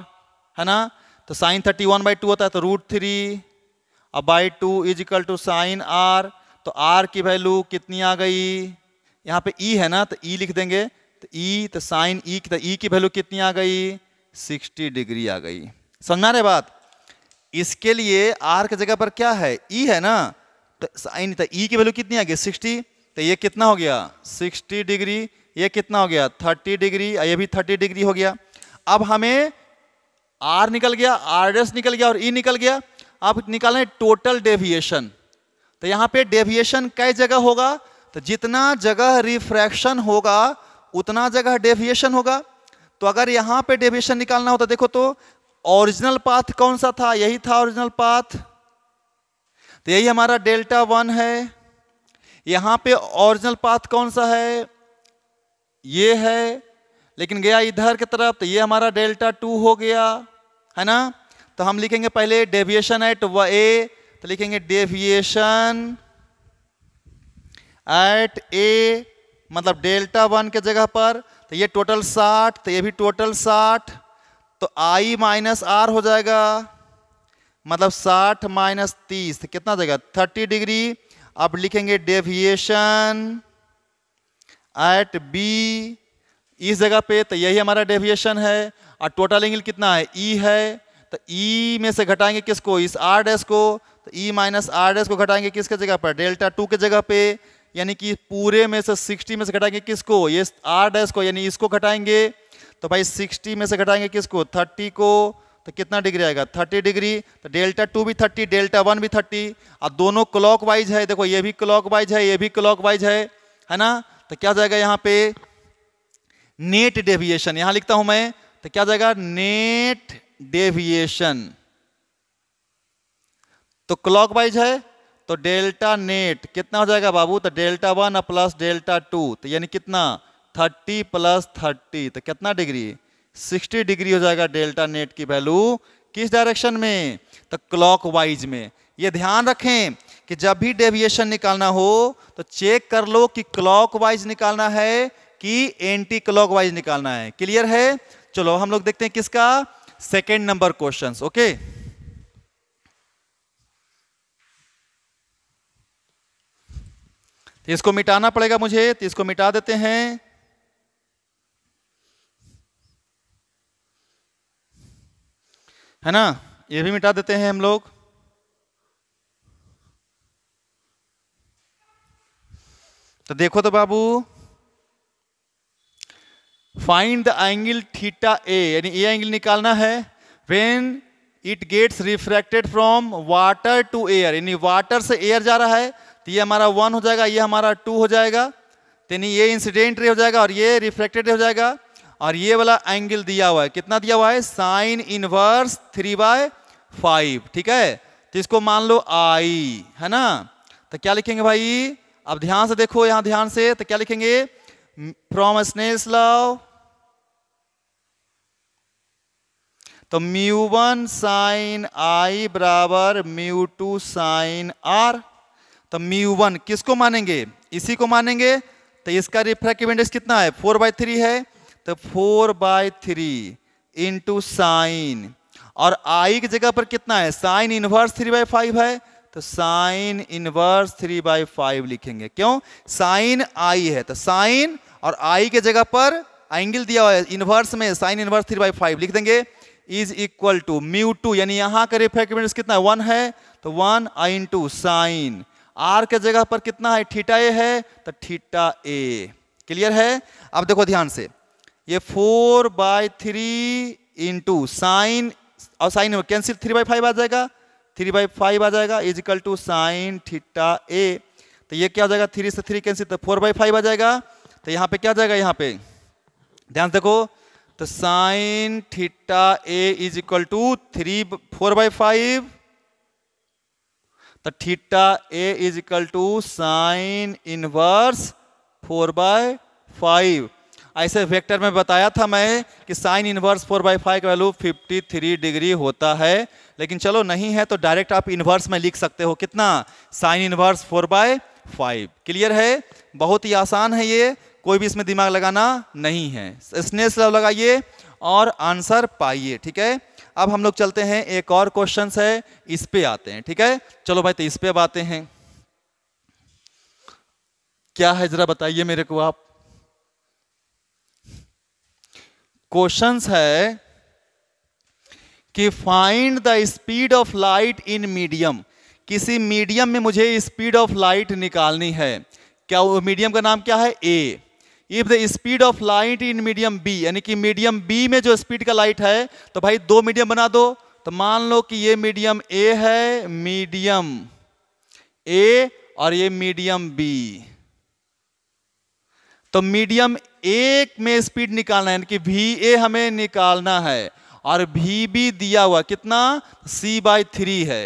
है ना तो sine thirty one by two होता है तो रूट थ्री अब by two is equal to sine are तो आर की वैल्यू कितनी आ गई यहाँ पे ई e है ना तो ई e लिख देंगे तो ई e, तो साइन ई e, तो ई e की वैल्यू कितनी आ गई 60 डिग्री आ गई समझना रहे बात इसके लिए आर की जगह पर क्या है ई e है ना तो साइन तो ई की वैल्यू कितनी आ गई सिक्सटी तो ये कितना हो गया 60 डिग्री ये कितना हो गया 30 डिग्री ये भी 30 डिग्री हो गया अब हमें आर निकल गया आर एस निकल गया और ई e निकल गया अब निकालना है टोटल डेविएशन तो यहाँ पे डेविएशन कई जगह होगा तो जितना जगह रिफ्रैक्शन होगा उतना जगह डेविएशन होगा तो अगर यहाँ पे डेविएशन निकालना हो तो देखो तो ओरिजिनल पाथ कौन सा था यही था ओरिजिनल पाथ तो यही हमारा डेल्टा वन है यहाँ पे ओरिजिनल पाथ कौन सा है ये है लेकिन गया इधर की तरफ तो ये हमारा डेल्टा टू हो गया है ना तो हम लिखेंगे पहले डेविएशन एट व ए तो लिखेंगे डेविएशन एट ए मतलब डेल्टा वन के जगह पर तो ये टोटल साठ तो ये भी टोटल साठ तो आई माइनस आर हो जाएगा मतलब साठ माइनस तीस तो कितना जगह थर्टी डिग्री आप लिखेंगे डेविएशन एट बी इस जगह पे तो यही हमारा डेविएशन है और टोटल एंगल कितना है ई e है तो ई e में से घटाएंगे किसको इस आर डेस को तो ई माइनस आर डैस को घटाएंगे किसके जगह पर डेल्टा टू के जगह पे यानी कि पूरे में से 60 में से घटाएंगे किसको ये आर डैस को यानी इसको घटाएंगे तो भाई 60 में से घटाएंगे किसको 30 को तो कितना डिग्री आएगा 30 डिग्री तो डेल्टा टू भी 30 डेल्टा वन भी 30 और दोनों क्लॉक वाइज है देखो ये भी क्लॉक वाइज है ये भी क्लॉक वाइज है है ना तो क्या जाएगा यहाँ पे नेट डेविएशन यहां लिखता हूं मैं तो क्या जाएगा नेट डेविएशन तो क्लॉक वाइज है तो डेल्टा नेट कितना हो जाएगा बाबू तो delta one plus delta two तो यानी कितना थर्टी प्लस थर्टी तो कितना डिग्री 60 डिग्री हो जाएगा डेल्टा नेट की वैल्यू किस डायरेक्शन में तो वाइज में ये ध्यान रखें कि जब भी डेविएशन निकालना हो तो चेक कर लो कि वाइज निकालना है कि एंटी वाइज निकालना है क्लियर है चलो हम लोग देखते हैं किसका सेकेंड नंबर क्वेश्चन ओके तो इसको मिटाना पड़ेगा मुझे तो इसको मिटा देते हैं है ना ये भी मिटा देते हैं हम लोग तो देखो तो बाबू find the angle theta A यानी ए एंगल निकालना है when it gets refracted from water to air यानी वाटर से एयर जा रहा है तो ये हमारा वन हो जाएगा ये हमारा टू हो जाएगा यानी ये इंसिडेंट रे हो जाएगा और ये रिफ्रैक्टेड हो जाएगा और ये वाला एंगल दिया हुआ है कितना दिया हुआ है sine inverse three by five ठीक है तो इसको मान लो आई है ना तो क्या लिखेंगे भाई अब ध्यान से देखो यहां ध्यान से तो क्या लिखेंगे फ्रॉम स्नेस लव तो म्यू वन साइन आई बराबर म्यू टू साइन आर तो म्यू वन किसको मानेंगे इसी को मानेंगे तो इसका रिफ्रैक्टिव इंडेक्स कितना है फोर बाई थ्री है तो four by three into sine और आई की जगह पर कितना है sine inverse three by five है तो sine inverse three by five लिखेंगे क्यों साइन आई है तो साइन और आई के जगह पर एंगल दिया हुआ है इनवर्स में sine inverse three by five लिख देंगे is equal to mu two यानी यहां का रिफ्रैक्टिव कितना है वन है तो one I into sine are के जगह पर कितना है थीटा ए है तो ठीटा ए क्लियर है अब देखो ध्यान से ये four by three into sine और sine cancel three by five आ जाएगा थ्री बाई फाइव आ जाएगा is equal to sine theta A तो ये क्या हो जाएगा थ्री से थ्री कैंसिल तो फोर बाई फाइव आ जाएगा तो यहाँ पे क्या जाएगा यहाँ पे ध्यान देखो तो sine theta A is equal to three four by five तो theta A is equal to sine inverse four by five ऐसे वेक्टर में बताया था मैं कि sine inverse four by five का वैल्यू फिफ्टी थ्री डिग्री होता है लेकिन चलो नहीं है तो डायरेक्ट आप इन्वर्स में लिख सकते हो कितना sine inverse four by five clear है बहुत ही आसान है ये कोई भी इसमें दिमाग लगाना नहीं है स्नेस लव लगाइए और आंसर पाइए ठीक है अब हम लोग चलते हैं एक और क्वेश्चन है इस पर आते हैं ठीक है चलो भाई तो इस पे अब आते हैं क्या है जरा बताइए मेरे को आप क्वेश्चंस है कि find the speed of light in medium किसी मीडियम में मुझे स्पीड ऑफ लाइट निकालनी है क्या वो मीडियम का नाम क्या है A if the speed of light in medium B यानी कि मीडियम बी में जो स्पीड का लाइट है तो भाई दो मीडियम बना दो तो मान लो कि ये मीडियम ए है मीडियम ए और ये मीडियम बी तो मीडियम एक में स्पीड निकालना है यानी कि वी ए हमें निकालना है और वी बी दिया हुआ कितना सी बाई थ्री है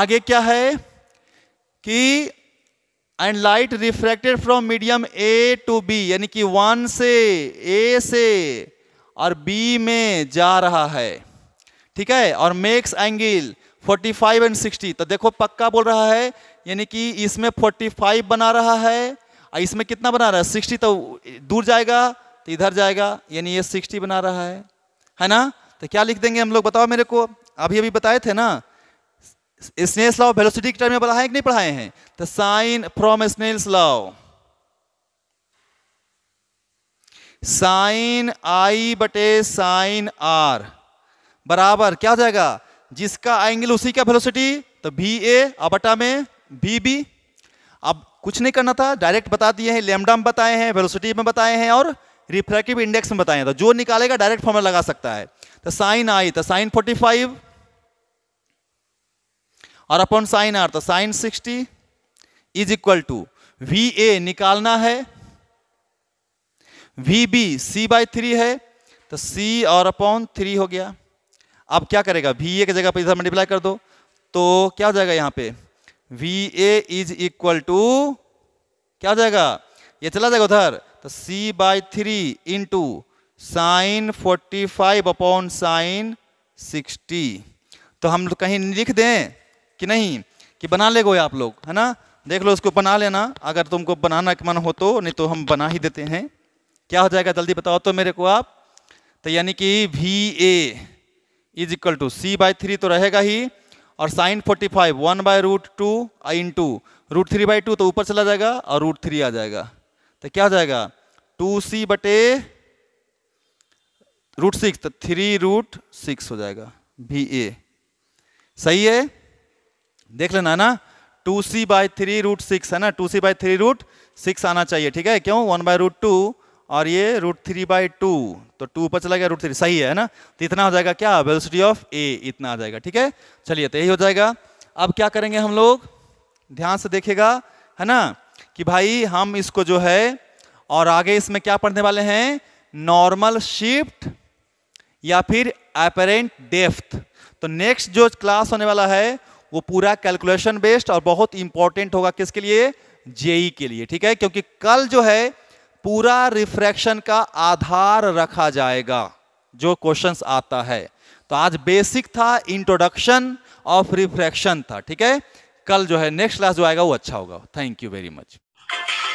आगे क्या है कि and light refracted from medium A to B यानी कि वन से ए से और बी में जा रहा है ठीक है और मेक्स एंगल 45 एंड 60 तो देखो पक्का बोल रहा है यानी कि इसमें 45 बना रहा है इसमें कितना बना रहा है सिक्सटी तो दूर जाएगा तो इधर जाएगा यानी ये सिक्सटी बना रहा है है ना तो क्या लिख देंगे हम लोग बताओ मेरे को अभी अभी बताए थे ना स्नेल्स लाओ वेलोसिटी के टर्म में पढ़ाए कि नहीं पढ़ाए हैं तो sine from Snell's law sine आई बटे साइन आर बराबर क्या हो जाएगा जिसका एंगल उसी का वेलोसिटी तो बी ए अबटा में बी बी कुछ नहीं करना था डायरेक्ट बता दिए हैं लेमडा में बताए हैं वेलोसिटी में बताए हैं और रिफ्रैक्टिव इंडेक्स में बताया था तो जो निकालेगा डायरेक्ट फॉर्मूला लगा सकता है तो साइन आई तो साइन 45 और अपॉन साइन आर तो sine 60 is equal to V A निकालना है V B C by three है तो सी और अपॉन थ्री हो गया अब क्या करेगा वी ए की जगह पर इधर मल्टीप्लाई कर दो तो क्या हो जाएगा यहां पर V A is equal to क्या हो जाएगा ये चला जाएगा उधर तो C by three into sine forty five upon sine sixty तो हम लोग कहीं लिख दें कि नहीं कि बना ले आप लोग है ना देख लो उसको बना लेना अगर तुमको बनाना का मन हो तो नहीं तो हम बना ही देते हैं क्या हो जाएगा जल्दी बताओ तो मेरे को आप तो यानी कि V A is equal to C by three तो रहेगा ही और sine forty five one by root two into root three by two तो ऊपर चला जाएगा और रूट थ्री आ जाएगा तो क्या हो जाएगा टू सी बटे रूट सिक्स तो थ्री रूट सिक्स हो जाएगा भी ए सही है देख लेना है ना two C by three root six है ना two C by three root six आना चाहिए ठीक है क्यों वन बाय रूट टू और ये रूट थ्री बाई टू तो टू ऊपर चला गया रूट थ्री सही है ना तो इतना हो जाएगा क्या वेलोसिटी ऑफ ए इतना आ जाएगा ठीक है चलिए तो यही हो जाएगा अब क्या करेंगे हम लोग ध्यान से देखेगा है ना कि भाई हम इसको जो है और आगे इसमें क्या पढ़ने वाले हैं नॉर्मल शिफ्ट या फिर एपरेंट डेफ्थ तो नेक्स्ट जो क्लास होने वाला है वो पूरा कैलकुलेशन बेस्ड और बहुत इंपॉर्टेंट होगा किसके लिए जेई e के लिए ठीक है क्योंकि कल जो है पूरा रिफ्रैक्शन का आधार रखा जाएगा जो क्वेश्चंस आता है तो आज बेसिक था इंट्रोडक्शन ऑफ रिफ्रैक्शन था ठीक है कल जो है नेक्स्ट क्लास जो आएगा वो अच्छा होगा थैंक यू वेरी मच